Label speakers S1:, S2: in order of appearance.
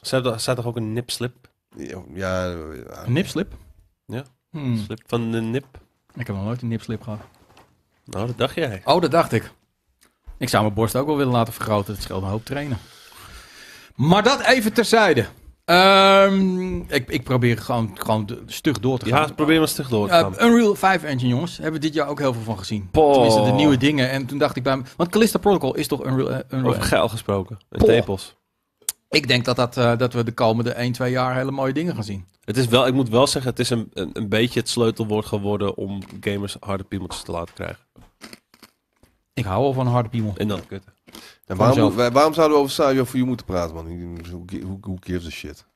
S1: Zij cares. toch ook een nipslip? Ja, Een nipslip? Ja, hmm. slip van de nip.
S2: Ik heb nog nooit een nipslip gehad.
S1: Nou, dat dacht jij. Oh, dat
S3: dacht ik. Ik zou mijn borst ook wel willen laten vergroten. Het scheelt een hoop trainen. Maar dat even terzijde. Ehm, ik, ik probeer gewoon, gewoon stug door te gaan. Ja,
S1: probeer maar stug door te eh, gaan.
S3: Unreal 5 engine, jongens. Hebben we dit jaar ook heel veel van gezien. Tenminste, de nieuwe dingen. En toen dacht ik bij me... Want Calista Protocol is toch een eh, Unreal Over geil gesproken. En tepels. Ik denk dat, dat, eh, dat we de komende 1, 2 jaar hele mooie dingen gaan zien.
S1: Het is wel, ik moet wel zeggen, het is een, een, beetje het sleutelwoord geworden om gamers harde piemeltjes te laten krijgen. Ik hou al van harde piemel. En dan kutten. waarom, waarom zouden we over Sayo voor je moeten praten, man? Hoe keert gives shit?